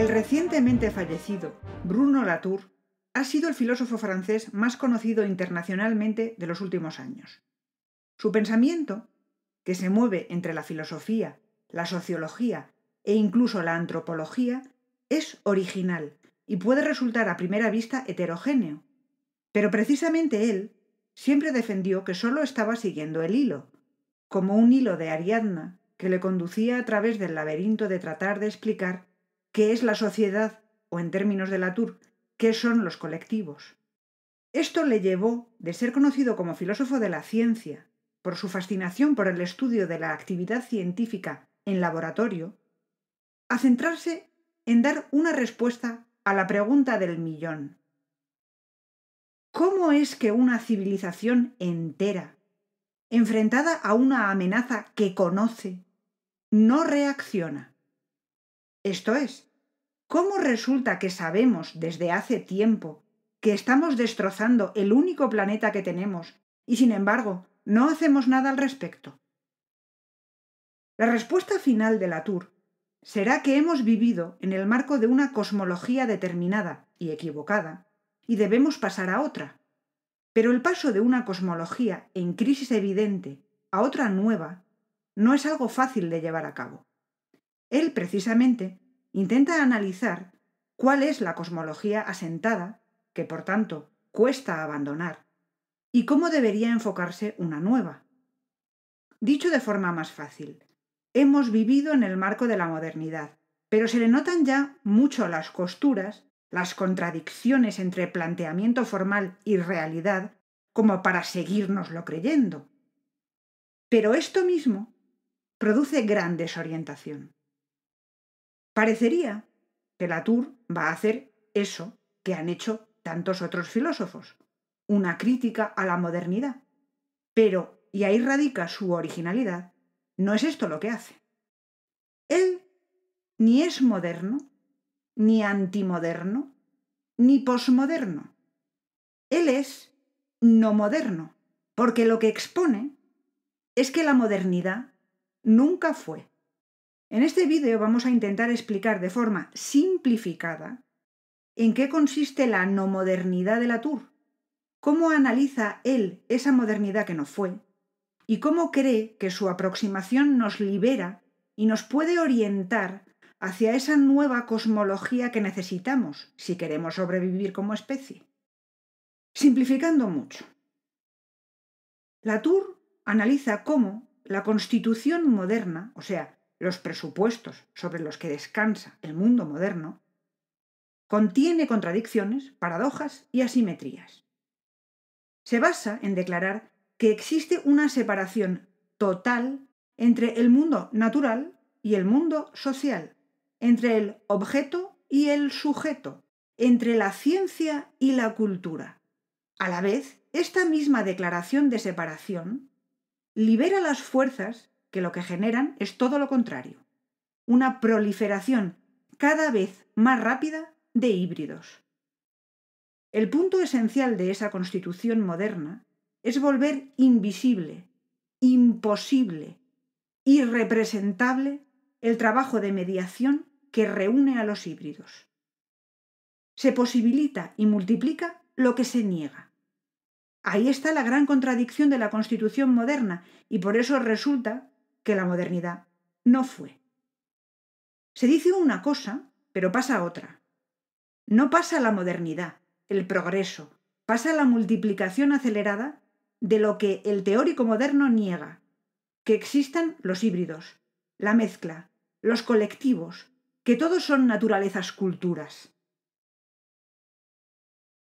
El recientemente fallecido Bruno Latour ha sido el filósofo francés más conocido internacionalmente de los últimos años. Su pensamiento, que se mueve entre la filosofía, la sociología e incluso la antropología, es original y puede resultar a primera vista heterogéneo. Pero precisamente él siempre defendió que solo estaba siguiendo el hilo, como un hilo de Ariadna que le conducía a través del laberinto de tratar de explicar qué es la sociedad o, en términos de Latour, qué son los colectivos. Esto le llevó de ser conocido como filósofo de la ciencia por su fascinación por el estudio de la actividad científica en laboratorio, a centrarse en dar una respuesta a la pregunta del millón. ¿Cómo es que una civilización entera, enfrentada a una amenaza que conoce, no reacciona? Esto es, ¿cómo resulta que sabemos desde hace tiempo que estamos destrozando el único planeta que tenemos y sin embargo no hacemos nada al respecto? La respuesta final de Latour será que hemos vivido en el marco de una cosmología determinada y equivocada y debemos pasar a otra. Pero el paso de una cosmología en crisis evidente a otra nueva no es algo fácil de llevar a cabo. Él, precisamente, intenta analizar cuál es la cosmología asentada, que por tanto cuesta abandonar, y cómo debería enfocarse una nueva. Dicho de forma más fácil, hemos vivido en el marco de la modernidad, pero se le notan ya mucho las costuras, las contradicciones entre planteamiento formal y realidad, como para seguirnoslo creyendo. Pero esto mismo produce gran desorientación. Parecería que Latour va a hacer eso que han hecho tantos otros filósofos, una crítica a la modernidad. Pero, y ahí radica su originalidad, no es esto lo que hace. Él ni es moderno, ni antimoderno, ni posmoderno. Él es no moderno, porque lo que expone es que la modernidad nunca fue en este vídeo vamos a intentar explicar de forma simplificada en qué consiste la no modernidad de Latour, cómo analiza él esa modernidad que no fue y cómo cree que su aproximación nos libera y nos puede orientar hacia esa nueva cosmología que necesitamos si queremos sobrevivir como especie. Simplificando mucho, Latour analiza cómo la constitución moderna, o sea, los presupuestos sobre los que descansa el mundo moderno, contiene contradicciones, paradojas y asimetrías. Se basa en declarar que existe una separación total entre el mundo natural y el mundo social, entre el objeto y el sujeto, entre la ciencia y la cultura. A la vez, esta misma declaración de separación libera las fuerzas que lo que generan es todo lo contrario, una proliferación cada vez más rápida de híbridos. El punto esencial de esa constitución moderna es volver invisible, imposible, irrepresentable el trabajo de mediación que reúne a los híbridos. Se posibilita y multiplica lo que se niega. Ahí está la gran contradicción de la Constitución moderna y por eso resulta que la modernidad no fue. Se dice una cosa, pero pasa otra. No pasa la modernidad, el progreso, pasa la multiplicación acelerada de lo que el teórico moderno niega, que existan los híbridos, la mezcla, los colectivos, que todos son naturalezas culturas.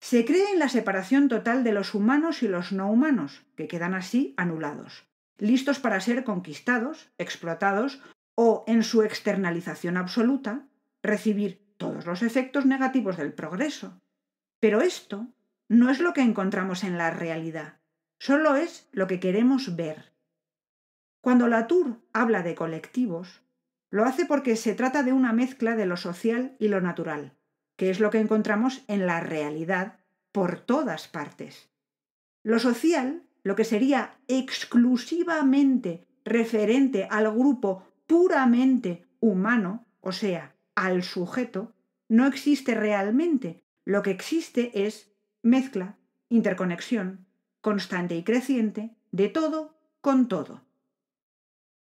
Se cree en la separación total de los humanos y los no humanos, que quedan así anulados listos para ser conquistados, explotados o, en su externalización absoluta, recibir todos los efectos negativos del progreso. Pero esto no es lo que encontramos en la realidad, solo es lo que queremos ver. Cuando Latour habla de colectivos, lo hace porque se trata de una mezcla de lo social y lo natural, que es lo que encontramos en la realidad por todas partes. Lo social lo que sería exclusivamente referente al grupo puramente humano, o sea, al sujeto, no existe realmente. Lo que existe es mezcla, interconexión, constante y creciente, de todo con todo.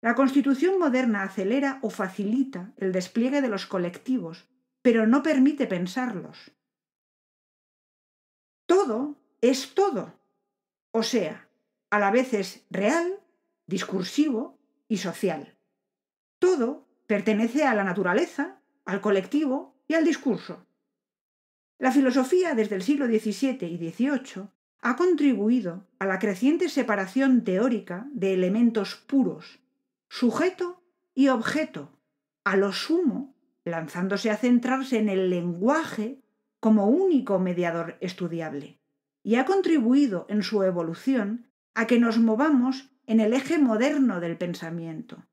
La Constitución moderna acelera o facilita el despliegue de los colectivos, pero no permite pensarlos. Todo es todo. O sea, a la vez es real, discursivo y social. Todo pertenece a la naturaleza, al colectivo y al discurso. La filosofía desde el siglo XVII y XVIII ha contribuido a la creciente separación teórica de elementos puros, sujeto y objeto, a lo sumo lanzándose a centrarse en el lenguaje como único mediador estudiable, y ha contribuido en su evolución a que nos movamos en el eje moderno del pensamiento.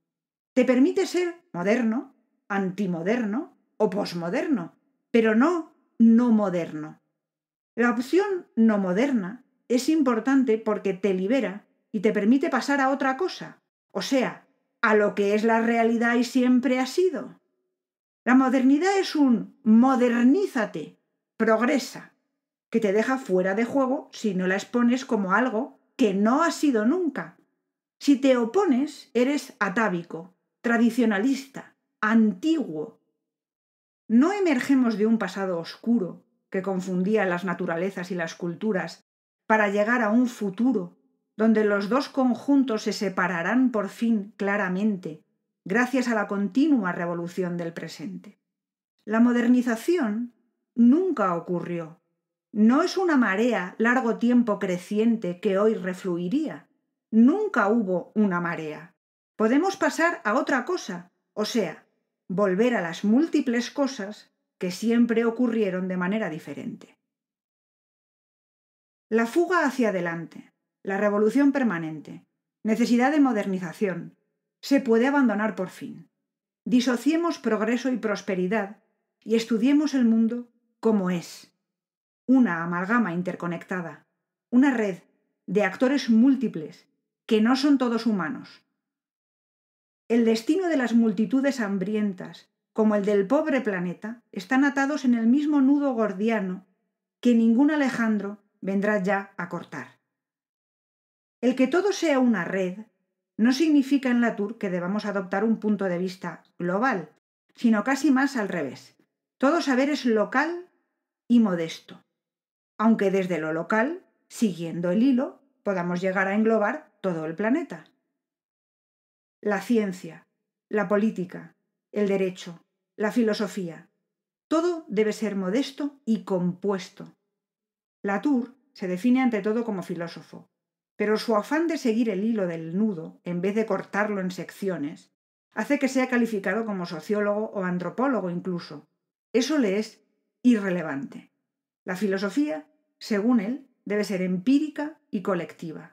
Te permite ser moderno, antimoderno o posmoderno, pero no no moderno. La opción no moderna es importante porque te libera y te permite pasar a otra cosa, o sea, a lo que es la realidad y siempre ha sido. La modernidad es un modernízate, progresa, que te deja fuera de juego si no la expones como algo que no ha sido nunca. Si te opones, eres atávico, tradicionalista, antiguo. No emergemos de un pasado oscuro que confundía las naturalezas y las culturas para llegar a un futuro donde los dos conjuntos se separarán por fin claramente gracias a la continua revolución del presente. La modernización nunca ocurrió no es una marea largo tiempo creciente que hoy refluiría. Nunca hubo una marea. Podemos pasar a otra cosa, o sea, volver a las múltiples cosas que siempre ocurrieron de manera diferente. La fuga hacia adelante, la revolución permanente, necesidad de modernización, se puede abandonar por fin. Disociemos progreso y prosperidad y estudiemos el mundo como es, una amalgama interconectada, una red de actores múltiples que no son todos humanos. El destino de las multitudes hambrientas, como el del pobre planeta, están atados en el mismo nudo gordiano que ningún Alejandro vendrá ya a cortar. El que todo sea una red no significa en la que debamos adoptar un punto de vista global, sino casi más al revés. Todo saber es local y modesto aunque desde lo local, siguiendo el hilo, podamos llegar a englobar todo el planeta. La ciencia, la política, el derecho, la filosofía, todo debe ser modesto y compuesto. Latour se define ante todo como filósofo, pero su afán de seguir el hilo del nudo, en vez de cortarlo en secciones, hace que sea calificado como sociólogo o antropólogo incluso. Eso le es irrelevante. La filosofía, según él, debe ser empírica y colectiva.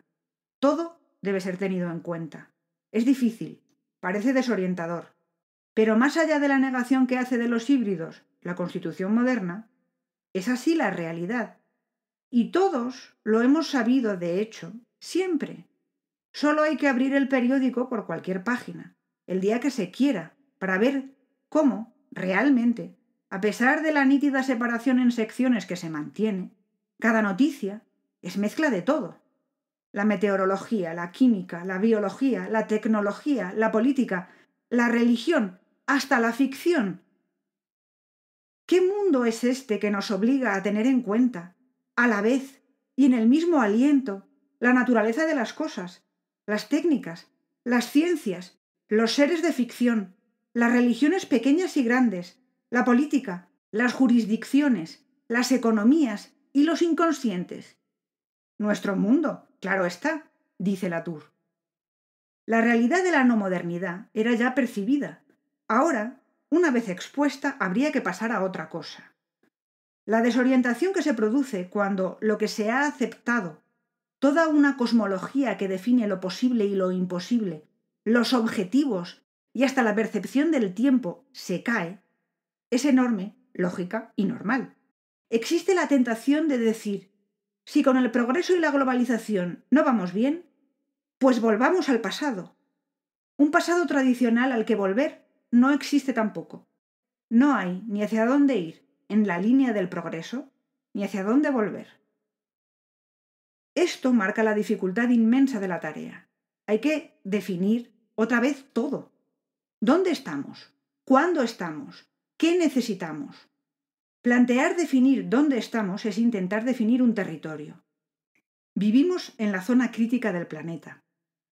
Todo debe ser tenido en cuenta. Es difícil, parece desorientador, pero más allá de la negación que hace de los híbridos la Constitución moderna, es así la realidad. Y todos lo hemos sabido, de hecho, siempre. Solo hay que abrir el periódico por cualquier página, el día que se quiera, para ver cómo, realmente, a pesar de la nítida separación en secciones que se mantiene, cada noticia es mezcla de todo. La meteorología, la química, la biología, la tecnología, la política, la religión, hasta la ficción. ¿Qué mundo es este que nos obliga a tener en cuenta, a la vez y en el mismo aliento, la naturaleza de las cosas, las técnicas, las ciencias, los seres de ficción, las religiones pequeñas y grandes, la política, las jurisdicciones, las economías y los inconscientes. Nuestro mundo, claro está, dice Latour. La realidad de la no modernidad era ya percibida. Ahora, una vez expuesta, habría que pasar a otra cosa. La desorientación que se produce cuando lo que se ha aceptado, toda una cosmología que define lo posible y lo imposible, los objetivos y hasta la percepción del tiempo se cae, es enorme, lógica y normal. Existe la tentación de decir, si con el progreso y la globalización no vamos bien, pues volvamos al pasado. Un pasado tradicional al que volver no existe tampoco. No hay ni hacia dónde ir en la línea del progreso, ni hacia dónde volver. Esto marca la dificultad inmensa de la tarea. Hay que definir otra vez todo. ¿Dónde estamos? ¿Cuándo estamos? ¿Qué necesitamos? Plantear definir dónde estamos es intentar definir un territorio. Vivimos en la zona crítica del planeta,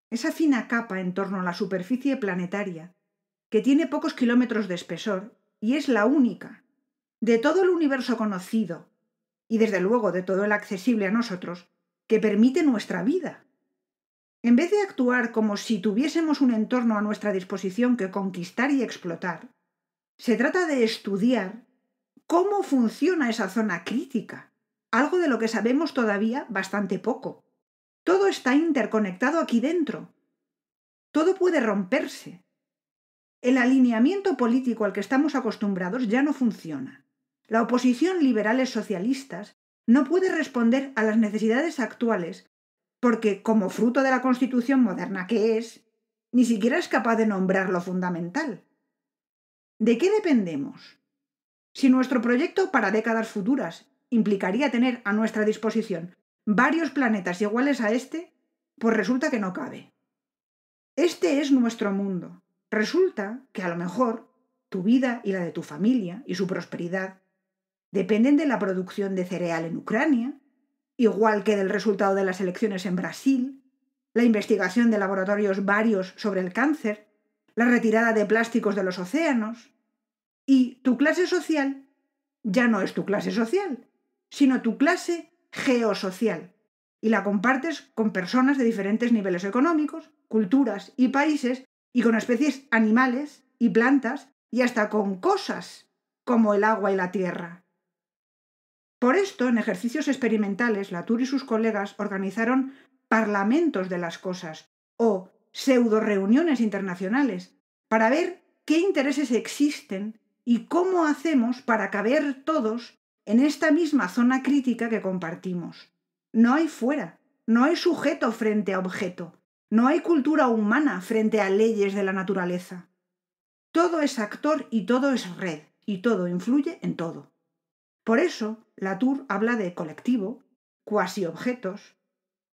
esa fina capa en torno a la superficie planetaria, que tiene pocos kilómetros de espesor y es la única de todo el universo conocido y desde luego de todo el accesible a nosotros que permite nuestra vida. En vez de actuar como si tuviésemos un entorno a nuestra disposición que conquistar y explotar, se trata de estudiar cómo funciona esa zona crítica, algo de lo que sabemos todavía bastante poco. Todo está interconectado aquí dentro. Todo puede romperse. El alineamiento político al que estamos acostumbrados ya no funciona. La oposición liberales socialistas no puede responder a las necesidades actuales porque, como fruto de la Constitución moderna que es, ni siquiera es capaz de nombrar lo fundamental. ¿De qué dependemos? Si nuestro proyecto para décadas futuras implicaría tener a nuestra disposición varios planetas iguales a este, pues resulta que no cabe. Este es nuestro mundo. Resulta que a lo mejor tu vida y la de tu familia y su prosperidad dependen de la producción de cereal en Ucrania, igual que del resultado de las elecciones en Brasil, la investigación de laboratorios varios sobre el cáncer la retirada de plásticos de los océanos. Y tu clase social ya no es tu clase social, sino tu clase geosocial. Y la compartes con personas de diferentes niveles económicos, culturas y países, y con especies animales y plantas, y hasta con cosas como el agua y la tierra. Por esto, en ejercicios experimentales, Latour y sus colegas organizaron parlamentos de las cosas, o pseudo reuniones internacionales para ver qué intereses existen y cómo hacemos para caber todos en esta misma zona crítica que compartimos. No hay fuera, no hay sujeto frente a objeto, no hay cultura humana frente a leyes de la naturaleza. Todo es actor y todo es red, y todo influye en todo. Por eso, Latour habla de colectivo, cuasi objetos,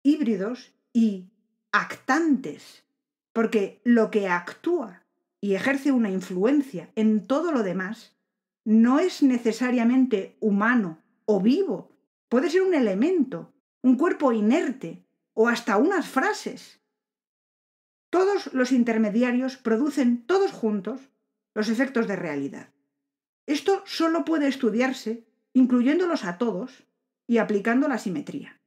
híbridos y actantes, porque lo que actúa y ejerce una influencia en todo lo demás no es necesariamente humano o vivo, puede ser un elemento, un cuerpo inerte o hasta unas frases. Todos los intermediarios producen todos juntos los efectos de realidad. Esto solo puede estudiarse incluyéndolos a todos y aplicando la simetría.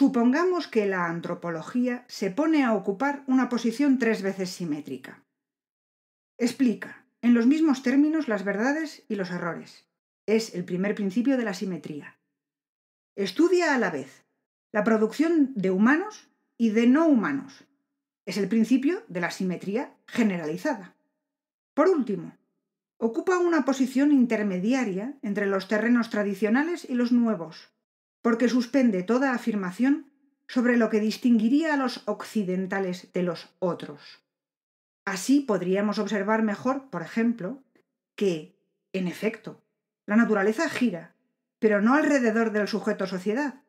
Supongamos que la antropología se pone a ocupar una posición tres veces simétrica. Explica, en los mismos términos, las verdades y los errores. Es el primer principio de la simetría. Estudia a la vez la producción de humanos y de no humanos. Es el principio de la simetría generalizada. Por último, ocupa una posición intermediaria entre los terrenos tradicionales y los nuevos, porque suspende toda afirmación sobre lo que distinguiría a los occidentales de los otros. Así podríamos observar mejor, por ejemplo, que, en efecto, la naturaleza gira, pero no alrededor del sujeto sociedad,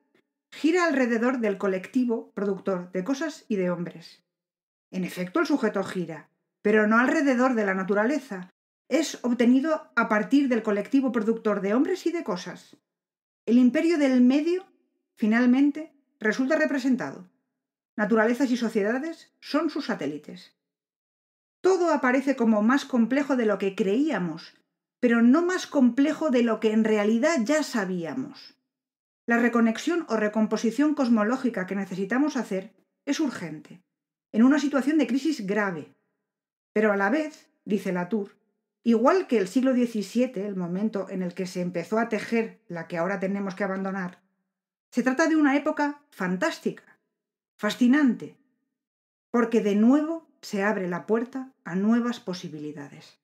gira alrededor del colectivo productor de cosas y de hombres. En efecto, el sujeto gira, pero no alrededor de la naturaleza, es obtenido a partir del colectivo productor de hombres y de cosas. El imperio del medio, finalmente, resulta representado. Naturalezas y sociedades son sus satélites. Todo aparece como más complejo de lo que creíamos, pero no más complejo de lo que en realidad ya sabíamos. La reconexión o recomposición cosmológica que necesitamos hacer es urgente, en una situación de crisis grave. Pero a la vez, dice Latour, Igual que el siglo XVII, el momento en el que se empezó a tejer la que ahora tenemos que abandonar, se trata de una época fantástica, fascinante, porque de nuevo se abre la puerta a nuevas posibilidades.